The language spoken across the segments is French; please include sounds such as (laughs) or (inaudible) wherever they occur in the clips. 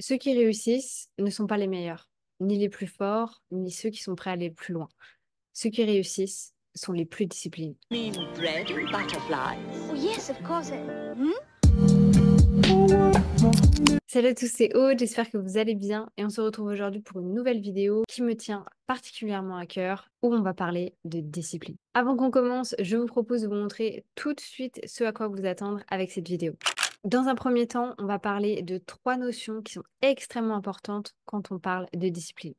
ceux qui réussissent ne sont pas les meilleurs, ni les plus forts, ni ceux qui sont prêts à aller plus loin. Ceux qui réussissent sont les plus disciplinés. Oh, hmm? Salut à tous, c'est Aude, j'espère que vous allez bien et on se retrouve aujourd'hui pour une nouvelle vidéo qui me tient particulièrement à cœur où on va parler de discipline. Avant qu'on commence, je vous propose de vous montrer tout de suite ce à quoi vous attendre avec cette vidéo. Dans un premier temps, on va parler de trois notions qui sont extrêmement importantes quand on parle de discipline.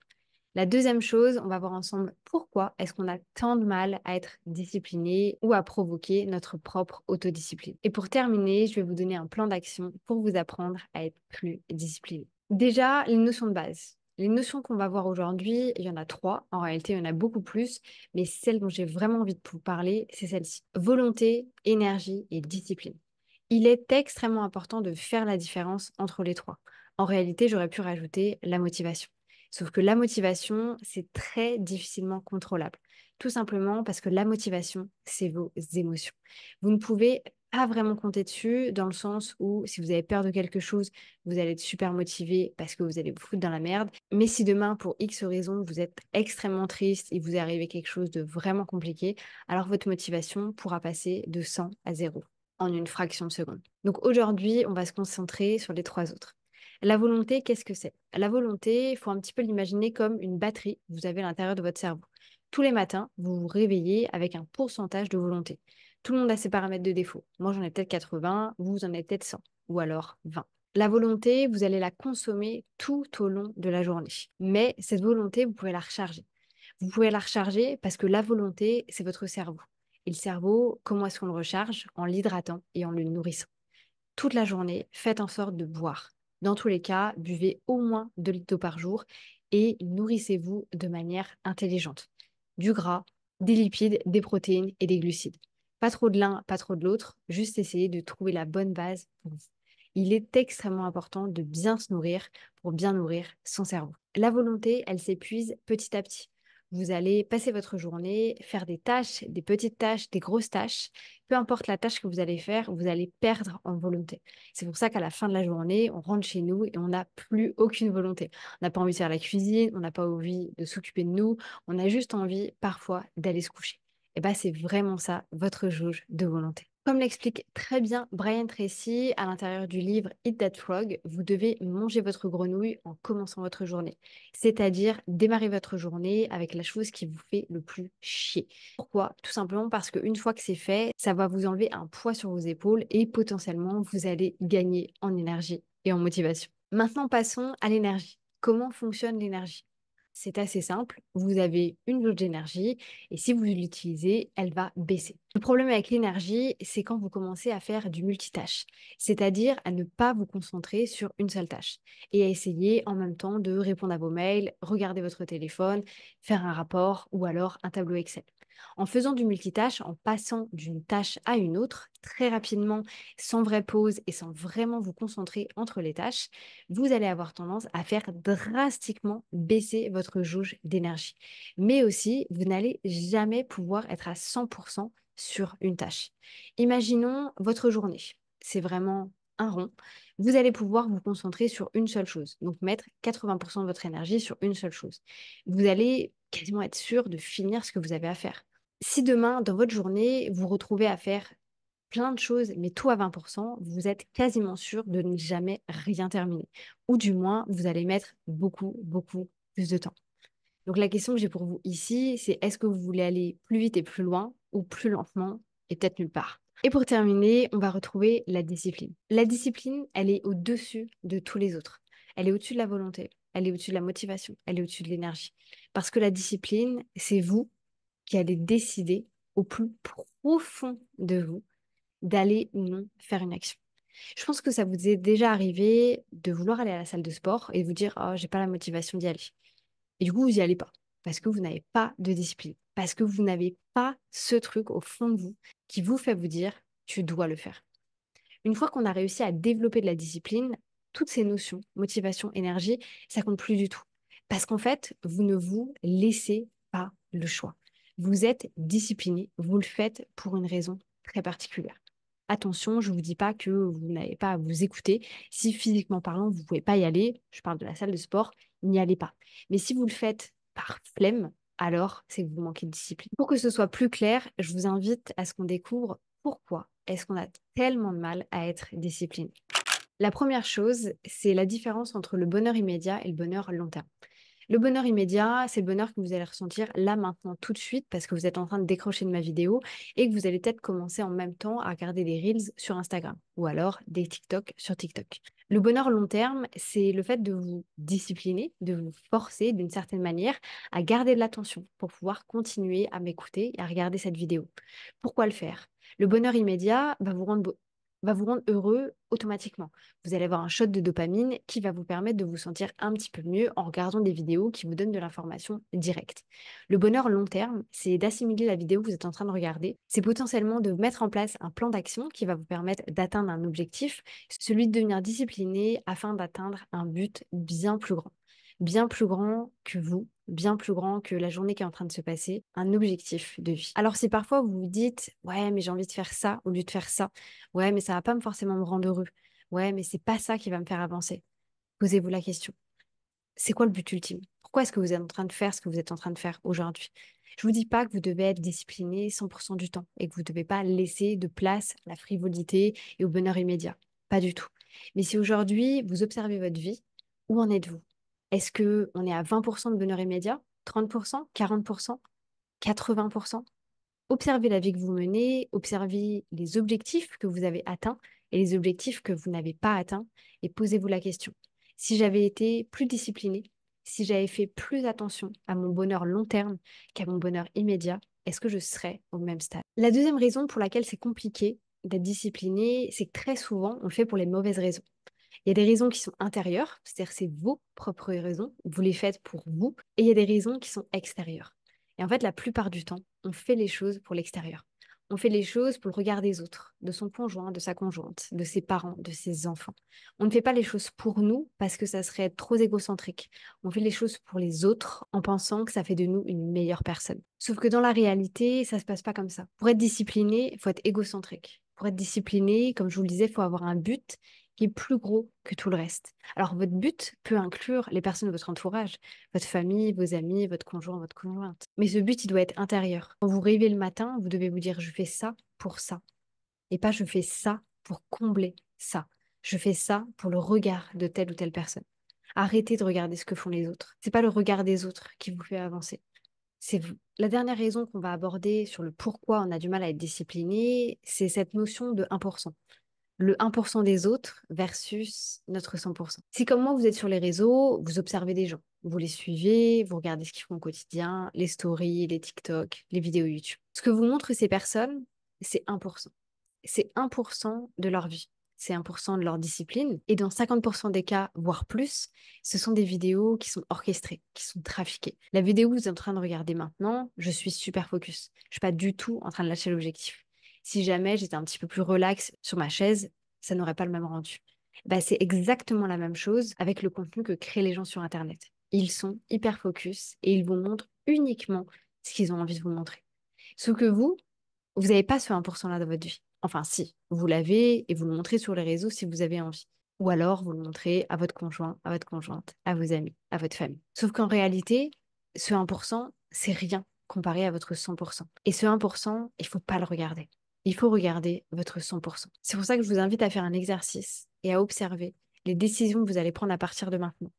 La deuxième chose, on va voir ensemble pourquoi est-ce qu'on a tant de mal à être discipliné ou à provoquer notre propre autodiscipline. Et pour terminer, je vais vous donner un plan d'action pour vous apprendre à être plus discipliné. Déjà, les notions de base. Les notions qu'on va voir aujourd'hui, il y en a trois. En réalité, il y en a beaucoup plus, mais celle dont j'ai vraiment envie de vous parler, c'est celle-ci. Volonté, énergie et discipline il est extrêmement important de faire la différence entre les trois. En réalité, j'aurais pu rajouter la motivation. Sauf que la motivation, c'est très difficilement contrôlable. Tout simplement parce que la motivation, c'est vos émotions. Vous ne pouvez pas vraiment compter dessus dans le sens où si vous avez peur de quelque chose, vous allez être super motivé parce que vous allez vous foutre dans la merde. Mais si demain, pour X raison, vous êtes extrêmement triste et vous arrivez quelque chose de vraiment compliqué, alors votre motivation pourra passer de 100 à 0 en une fraction de seconde. Donc aujourd'hui, on va se concentrer sur les trois autres. La volonté, qu'est-ce que c'est La volonté, il faut un petit peu l'imaginer comme une batterie que vous avez à l'intérieur de votre cerveau. Tous les matins, vous vous réveillez avec un pourcentage de volonté. Tout le monde a ses paramètres de défaut. Moi, j'en ai peut-être 80, vous, en avez peut-être 100, ou alors 20. La volonté, vous allez la consommer tout au long de la journée. Mais cette volonté, vous pouvez la recharger. Vous pouvez la recharger parce que la volonté, c'est votre cerveau. Et le cerveau, comment est-ce qu'on le recharge En l'hydratant et en le nourrissant. Toute la journée, faites en sorte de boire. Dans tous les cas, buvez au moins 2 litres d'eau par jour et nourrissez-vous de manière intelligente. Du gras, des lipides, des protéines et des glucides. Pas trop de l'un, pas trop de l'autre, juste essayez de trouver la bonne base pour vous. Il est extrêmement important de bien se nourrir pour bien nourrir son cerveau. La volonté, elle s'épuise petit à petit. Vous allez passer votre journée, faire des tâches, des petites tâches, des grosses tâches. Peu importe la tâche que vous allez faire, vous allez perdre en volonté. C'est pour ça qu'à la fin de la journée, on rentre chez nous et on n'a plus aucune volonté. On n'a pas envie de faire la cuisine, on n'a pas envie de s'occuper de nous, on a juste envie parfois d'aller se coucher. Et bien, bah, c'est vraiment ça, votre jauge de volonté. Comme l'explique très bien Brian Tracy à l'intérieur du livre Eat That Frog, vous devez manger votre grenouille en commençant votre journée. C'est-à-dire démarrer votre journée avec la chose qui vous fait le plus chier. Pourquoi Tout simplement parce qu'une fois que c'est fait, ça va vous enlever un poids sur vos épaules et potentiellement vous allez gagner en énergie et en motivation. Maintenant passons à l'énergie. Comment fonctionne l'énergie c'est assez simple. Vous avez une dose d'énergie et si vous l'utilisez, elle va baisser. Le problème avec l'énergie, c'est quand vous commencez à faire du multitâche, c'est-à-dire à ne pas vous concentrer sur une seule tâche et à essayer en même temps de répondre à vos mails, regarder votre téléphone, faire un rapport ou alors un tableau Excel. En faisant du multitâche, en passant d'une tâche à une autre, très rapidement, sans vraie pause et sans vraiment vous concentrer entre les tâches, vous allez avoir tendance à faire drastiquement baisser votre jauge d'énergie. Mais aussi, vous n'allez jamais pouvoir être à 100% sur une tâche. Imaginons votre journée. C'est vraiment un rond, vous allez pouvoir vous concentrer sur une seule chose, donc mettre 80% de votre énergie sur une seule chose. Vous allez quasiment être sûr de finir ce que vous avez à faire. Si demain, dans votre journée, vous retrouvez à faire plein de choses, mais tout à 20%, vous êtes quasiment sûr de ne jamais rien terminer. Ou du moins, vous allez mettre beaucoup, beaucoup plus de temps. Donc la question que j'ai pour vous ici, c'est est-ce que vous voulez aller plus vite et plus loin ou plus lentement et peut-être nulle part Et pour terminer, on va retrouver la discipline. La discipline, elle est au-dessus de tous les autres. Elle est au-dessus de la volonté elle est au-dessus de la motivation, elle est au-dessus de l'énergie. Parce que la discipline, c'est vous qui allez décider au plus profond de vous d'aller ou non faire une action. Je pense que ça vous est déjà arrivé de vouloir aller à la salle de sport et de vous dire Oh, j'ai pas la motivation d'y aller. Et du coup, vous n'y allez pas parce que vous n'avez pas de discipline, parce que vous n'avez pas ce truc au fond de vous qui vous fait vous dire Tu dois le faire. Une fois qu'on a réussi à développer de la discipline, toutes ces notions, motivation, énergie, ça compte plus du tout. Parce qu'en fait, vous ne vous laissez pas le choix. Vous êtes discipliné, vous le faites pour une raison très particulière. Attention, je ne vous dis pas que vous n'avez pas à vous écouter. Si physiquement parlant, vous ne pouvez pas y aller, je parle de la salle de sport, n'y allez pas. Mais si vous le faites par flemme, alors c'est que vous manquez de discipline. Pour que ce soit plus clair, je vous invite à ce qu'on découvre pourquoi est-ce qu'on a tellement de mal à être discipliné. La première chose, c'est la différence entre le bonheur immédiat et le bonheur long terme. Le bonheur immédiat, c'est le bonheur que vous allez ressentir là, maintenant, tout de suite, parce que vous êtes en train de décrocher de ma vidéo et que vous allez peut-être commencer en même temps à regarder des Reels sur Instagram ou alors des TikTok sur TikTok. Le bonheur long terme, c'est le fait de vous discipliner, de vous forcer d'une certaine manière à garder de l'attention pour pouvoir continuer à m'écouter et à regarder cette vidéo. Pourquoi le faire Le bonheur immédiat va vous rendre va vous rendre heureux automatiquement. Vous allez avoir un shot de dopamine qui va vous permettre de vous sentir un petit peu mieux en regardant des vidéos qui vous donnent de l'information directe. Le bonheur long terme, c'est d'assimiler la vidéo que vous êtes en train de regarder. C'est potentiellement de mettre en place un plan d'action qui va vous permettre d'atteindre un objectif, celui de devenir discipliné afin d'atteindre un but bien plus grand bien plus grand que vous, bien plus grand que la journée qui est en train de se passer, un objectif de vie. Alors si parfois vous vous dites ouais mais j'ai envie de faire ça au lieu de faire ça, ouais mais ça va pas me forcément me rendre heureux, ouais mais c'est pas ça qui va me faire avancer. Posez-vous la question. C'est quoi le but ultime Pourquoi est-ce que vous êtes en train de faire ce que vous êtes en train de faire aujourd'hui je ne vous dis pas que vous devez être discipliné 100% du temps et que vous ne devez pas laisser de place à la frivolité et au bonheur immédiat. Pas du tout. Mais si aujourd'hui vous observez votre vie, où en êtes-vous est-ce qu'on est à 20% de bonheur immédiat 30% 40% 80% Observez la vie que vous menez, observez les objectifs que vous avez atteints et les objectifs que vous n'avez pas atteints et posez-vous la question. Si j'avais été plus disciplinée, si j'avais fait plus attention à mon bonheur long terme qu'à mon bonheur immédiat, est-ce que je serais au même stade La deuxième raison pour laquelle c'est compliqué d'être discipliné, c'est que très souvent, on le fait pour les mauvaises raisons. Il y a des raisons qui sont intérieures, c'est-à-dire c'est vos propres raisons, vous les faites pour vous, et il y a des raisons qui sont extérieures. Et en fait, la plupart du temps, on fait les choses pour l'extérieur. On fait les choses pour le regard des autres, de son conjoint, de sa conjointe, de ses parents, de ses enfants. On ne fait pas les choses pour nous parce que ça serait trop égocentrique. On fait les choses pour les autres en pensant que ça fait de nous une meilleure personne. Sauf que dans la réalité, ça ne se passe pas comme ça. Pour être discipliné, il faut être égocentrique. Pour être discipliné, comme je vous le disais, il faut avoir un but qui est plus gros que tout le reste. Alors votre but peut inclure les personnes de votre entourage, votre famille, vos amis, votre conjoint, votre conjointe. Mais ce but, il doit être intérieur. Quand vous rêvez le matin, vous devez vous dire je fais ça pour ça. Et pas je fais ça pour combler ça. Je fais ça pour le regard de telle ou telle personne. Arrêtez de regarder ce que font les autres. Ce n'est pas le regard des autres qui vous fait avancer. C'est vous. La dernière raison qu'on va aborder sur le pourquoi on a du mal à être discipliné, c'est cette notion de 1% le 1% des autres versus notre 100%. Si comme moi, vous êtes sur les réseaux, vous observez des gens, vous les suivez, vous regardez ce qu'ils font au quotidien, les stories, les TikTok, les vidéos YouTube. Ce que vous montrent ces personnes, c'est 1%. C'est 1% de leur vie c'est 1% de leur discipline. Et dans 50% des cas, voire plus, ce sont des vidéos qui sont orchestrées, qui sont trafiquées. La vidéo que vous êtes en train de regarder maintenant, je suis super focus. Je ne suis pas du tout en train de lâcher l'objectif si jamais j'étais un petit peu plus relax sur ma chaise, ça n'aurait pas le même rendu. Bah, c'est exactement la même chose avec le contenu que créent les gens sur Internet. Ils sont hyper focus et ils vous montrent uniquement ce qu'ils ont envie de vous montrer. Sauf que vous, vous n'avez pas ce 1%-là dans votre vie. Enfin, si, vous l'avez et vous le montrez sur les réseaux si vous avez envie. Ou alors, vous le montrez à votre conjoint, à votre conjointe, à vos amis, à votre famille. Sauf qu'en réalité, ce 1%, c'est rien comparé à votre 100%. Et ce 1%, il ne faut pas le regarder il faut regarder votre 100%. C'est pour ça que je vous invite à faire un exercice et à observer les décisions que vous allez prendre à partir de maintenant.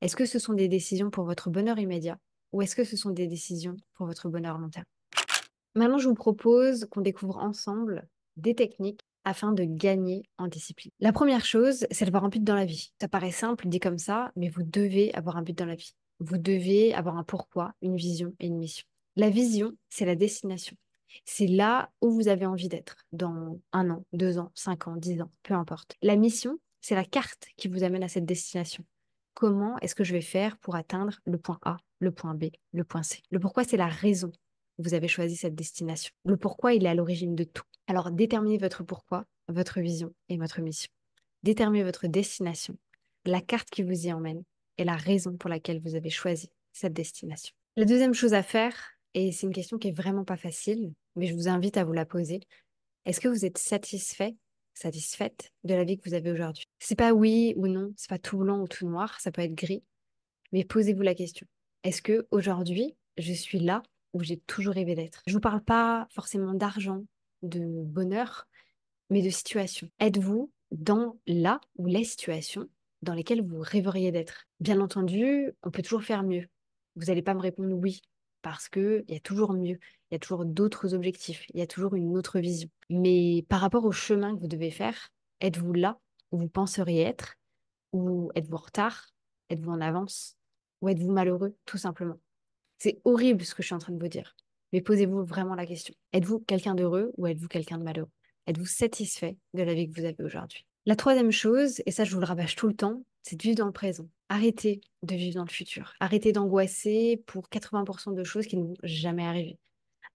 Est-ce que ce sont des décisions pour votre bonheur immédiat ou est-ce que ce sont des décisions pour votre bonheur long terme Maintenant, je vous propose qu'on découvre ensemble des techniques afin de gagner en discipline. La première chose, c'est d'avoir un but dans la vie. Ça paraît simple dit comme ça, mais vous devez avoir un but dans la vie. Vous devez avoir un pourquoi, une vision et une mission. La vision, c'est la destination. C'est là où vous avez envie d'être dans un an, deux ans, cinq ans, dix ans, peu importe. La mission, c'est la carte qui vous amène à cette destination. Comment est-ce que je vais faire pour atteindre le point A, le point B, le point C Le pourquoi, c'est la raison que vous avez choisi cette destination. Le pourquoi, il est à l'origine de tout. Alors, déterminez votre pourquoi, votre vision et votre mission. Déterminez votre destination, la carte qui vous y emmène et la raison pour laquelle vous avez choisi cette destination. La deuxième chose à faire, et c'est une question qui est vraiment pas facile, mais je vous invite à vous la poser. Est-ce que vous êtes satisfait, satisfaite de la vie que vous avez aujourd'hui C'est pas oui ou non, c'est pas tout blanc ou tout noir, ça peut être gris, mais posez-vous la question. Est-ce que aujourd'hui, je suis là où j'ai toujours rêvé d'être Je vous parle pas forcément d'argent, de bonheur, mais de situation. Êtes-vous dans la ou les situations dans lesquelles vous rêveriez d'être Bien entendu, on peut toujours faire mieux. Vous n'allez pas me répondre oui parce qu'il y a toujours mieux, il y a toujours d'autres objectifs, il y a toujours une autre vision. Mais par rapport au chemin que vous devez faire, êtes-vous là où vous penseriez être Ou êtes-vous en retard Êtes-vous en avance Ou êtes-vous malheureux, tout simplement C'est horrible ce que je suis en train de vous dire, mais posez-vous vraiment la question. Êtes-vous quelqu'un d'heureux ou êtes-vous quelqu'un de malheureux Êtes-vous satisfait de la vie que vous avez aujourd'hui la troisième chose, et ça je vous le rabâche tout le temps, c'est de vivre dans le présent. Arrêtez de vivre dans le futur. Arrêtez d'angoisser pour 80% de choses qui ne vont jamais arriver.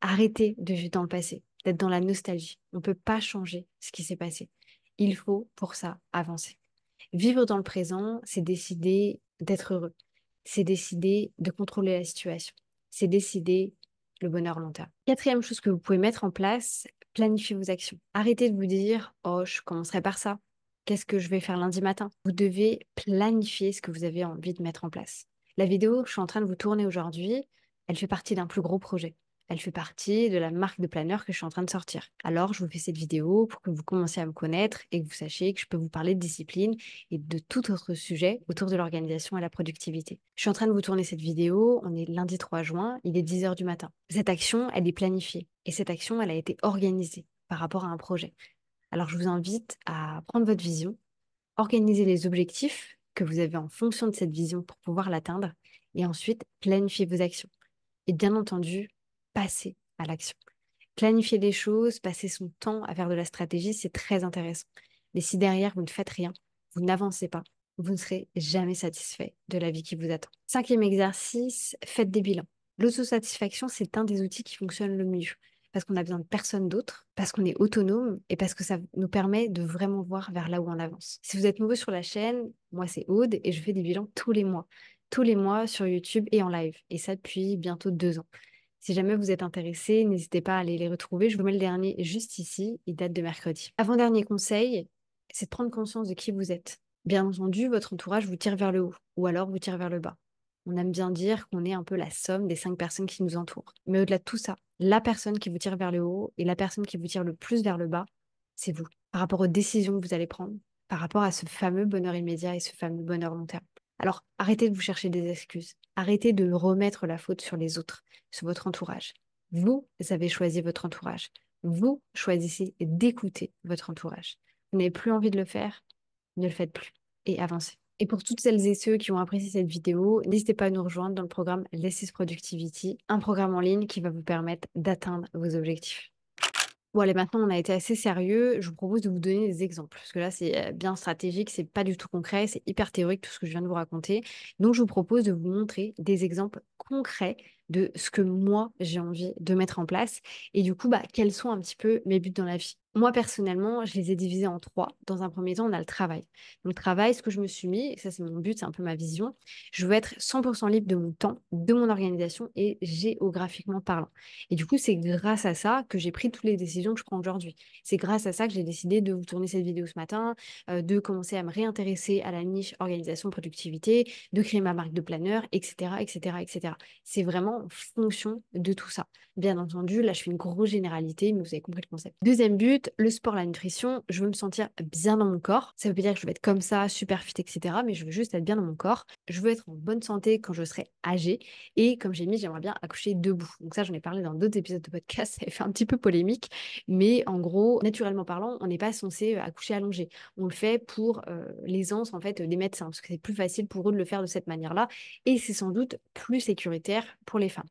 Arrêtez de vivre dans le passé, d'être dans la nostalgie. On ne peut pas changer ce qui s'est passé. Il faut pour ça avancer. Vivre dans le présent, c'est décider d'être heureux. C'est décider de contrôler la situation. C'est décider le bonheur long terme. Quatrième chose que vous pouvez mettre en place, planifiez vos actions. Arrêtez de vous dire Oh, je commencerai par ça. Qu'est-ce que je vais faire lundi matin Vous devez planifier ce que vous avez envie de mettre en place. La vidéo que je suis en train de vous tourner aujourd'hui, elle fait partie d'un plus gros projet. Elle fait partie de la marque de planeur que je suis en train de sortir. Alors, je vous fais cette vidéo pour que vous commenciez à me connaître et que vous sachiez que je peux vous parler de discipline et de tout autre sujet autour de l'organisation et la productivité. Je suis en train de vous tourner cette vidéo. On est lundi 3 juin, il est 10h du matin. Cette action, elle est planifiée et cette action, elle a été organisée par rapport à un projet. Alors je vous invite à prendre votre vision, organiser les objectifs que vous avez en fonction de cette vision pour pouvoir l'atteindre et ensuite planifier vos actions. Et bien entendu, passer à l'action. Planifier les choses, passer son temps à faire de la stratégie, c'est très intéressant. Mais si derrière vous ne faites rien, vous n'avancez pas, vous ne serez jamais satisfait de la vie qui vous attend. Cinquième exercice, faites des bilans. L'autosatisfaction, c'est un des outils qui fonctionne le mieux parce qu'on a besoin de personne d'autre, parce qu'on est autonome et parce que ça nous permet de vraiment voir vers là où on avance. Si vous êtes nouveau sur la chaîne, moi c'est Aude et je fais des bilans tous les mois, tous les mois sur YouTube et en live, et ça depuis bientôt deux ans. Si jamais vous êtes intéressé, n'hésitez pas à aller les retrouver. Je vous mets le dernier juste ici, il date de mercredi. Avant-dernier conseil, c'est de prendre conscience de qui vous êtes. Bien entendu, votre entourage vous tire vers le haut ou alors vous tire vers le bas. On aime bien dire qu'on est un peu la somme des cinq personnes qui nous entourent. Mais au-delà de tout ça, la personne qui vous tire vers le haut et la personne qui vous tire le plus vers le bas, c'est vous, par rapport aux décisions que vous allez prendre, par rapport à ce fameux bonheur immédiat et ce fameux bonheur long terme. Alors arrêtez de vous chercher des excuses, arrêtez de remettre la faute sur les autres, sur votre entourage. Vous avez choisi votre entourage, vous choisissez d'écouter votre entourage. Vous n'avez plus envie de le faire, ne le faites plus et avancez. Et pour toutes celles et ceux qui ont apprécié cette vidéo, n'hésitez pas à nous rejoindre dans le programme Lessis Productivity, un programme en ligne qui va vous permettre d'atteindre vos objectifs. Bon, allez, maintenant, on a été assez sérieux. Je vous propose de vous donner des exemples. Parce que là, c'est euh, bien stratégique, c'est pas du tout concret, c'est hyper théorique tout ce que je viens de vous raconter. Donc, je vous propose de vous montrer des exemples concrets de ce que moi, j'ai envie de mettre en place. Et du coup, bah, quels sont un petit peu mes buts dans la vie moi, personnellement, je les ai divisés en trois. Dans un premier temps, on a le travail. le travail, ce que je me suis mis, ça, c'est mon but, c'est un peu ma vision, je veux être 100% libre de mon temps, de mon organisation et géographiquement parlant. Et du coup, c'est grâce à ça que j'ai pris toutes les décisions que je prends aujourd'hui. C'est grâce à ça que j'ai décidé de vous tourner cette vidéo ce matin, euh, de commencer à me réintéresser à la niche organisation, productivité, de créer ma marque de planeur, etc., etc., etc. C'est vraiment en fonction de tout ça. Bien entendu, là, je fais une grosse généralité, mais vous avez compris le concept. Deuxième but, le sport, la nutrition, je veux me sentir bien dans mon corps. Ça veut pas dire que je vais être comme ça, super fit, etc. Mais je veux juste être bien dans mon corps. Je veux être en bonne santé quand je serai âgée. Et comme j'ai mis, j'aimerais bien accoucher debout. Donc ça, j'en ai parlé dans d'autres épisodes de podcast. (laughs) Ça a fait un petit peu polémique. Mais en gros, naturellement parlant, on n'est pas censé euh, accoucher allongé. On le fait pour euh, l'aisance, en fait, des médecins. Parce que c'est plus facile pour eux de le faire de cette manière-là. Et c'est sans doute plus sécuritaire pour les femmes.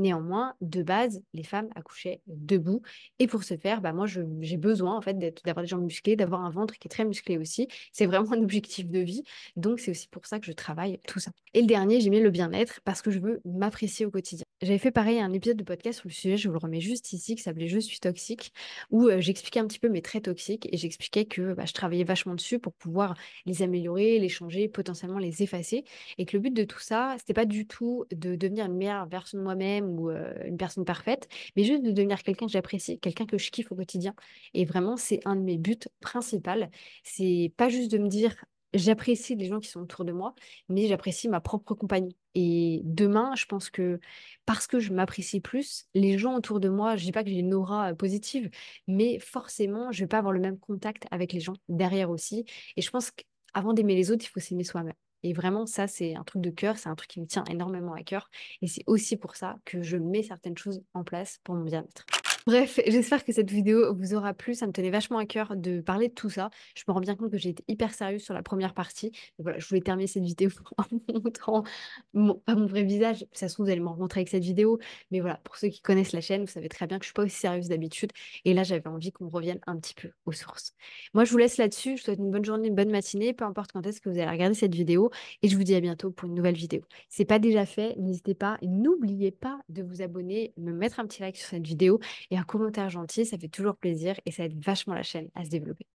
Néanmoins, de base, les femmes accouchaient debout. Et pour ce faire, bah moi, j'ai besoin en fait d'avoir des jambes musclées, d'avoir un ventre qui est très musclé aussi. C'est vraiment un (laughs) objectif de vie. Donc, c'est aussi pour ça que je travaille tout ça. Et le dernier, j'ai mis le bien-être parce que je veux m'apprécier au quotidien. J'avais fait pareil un épisode de podcast sur le sujet, je vous le remets juste ici, qui s'appelait Je suis toxique, où euh, j'expliquais un petit peu mes traits toxiques et j'expliquais que bah, je travaillais vachement dessus pour pouvoir les améliorer, les changer, potentiellement les effacer. Et que le but de tout ça, c'était pas du tout de devenir une meilleure version de moi-même ou une personne parfaite, mais juste de devenir quelqu'un que j'apprécie, quelqu'un que je kiffe au quotidien. Et vraiment, c'est un de mes buts principaux. C'est pas juste de me dire j'apprécie les gens qui sont autour de moi, mais j'apprécie ma propre compagnie. Et demain, je pense que parce que je m'apprécie plus, les gens autour de moi, je ne dis pas que j'ai une aura positive, mais forcément, je ne vais pas avoir le même contact avec les gens derrière aussi. Et je pense qu'avant d'aimer les autres, il faut s'aimer soi-même. Et vraiment, ça, c'est un truc de cœur, c'est un truc qui me tient énormément à cœur. Et c'est aussi pour ça que je mets certaines choses en place pour mon bien-être. Bref, j'espère que cette vidéo vous aura plu. Ça me tenait vachement à cœur de parler de tout ça. Je me rends bien compte que j'ai été hyper sérieuse sur la première partie. voilà, je voulais terminer cette vidéo (laughs) en montrant mon, mon vrai visage. Ça toute façon, vous allez me rencontrer avec cette vidéo. Mais voilà, pour ceux qui connaissent la chaîne, vous savez très bien que je suis pas aussi sérieuse d'habitude. Et là, j'avais envie qu'on revienne un petit peu aux sources. Moi, je vous laisse là-dessus. Je vous souhaite une bonne journée, une bonne matinée, peu importe quand est-ce que vous allez regarder cette vidéo. Et je vous dis à bientôt pour une nouvelle vidéo. Si c'est pas déjà fait, n'hésitez pas et n'oubliez pas de vous abonner, me mettre un petit like sur cette vidéo et un commentaire gentil, ça fait toujours plaisir et ça aide vachement la chaîne à se développer.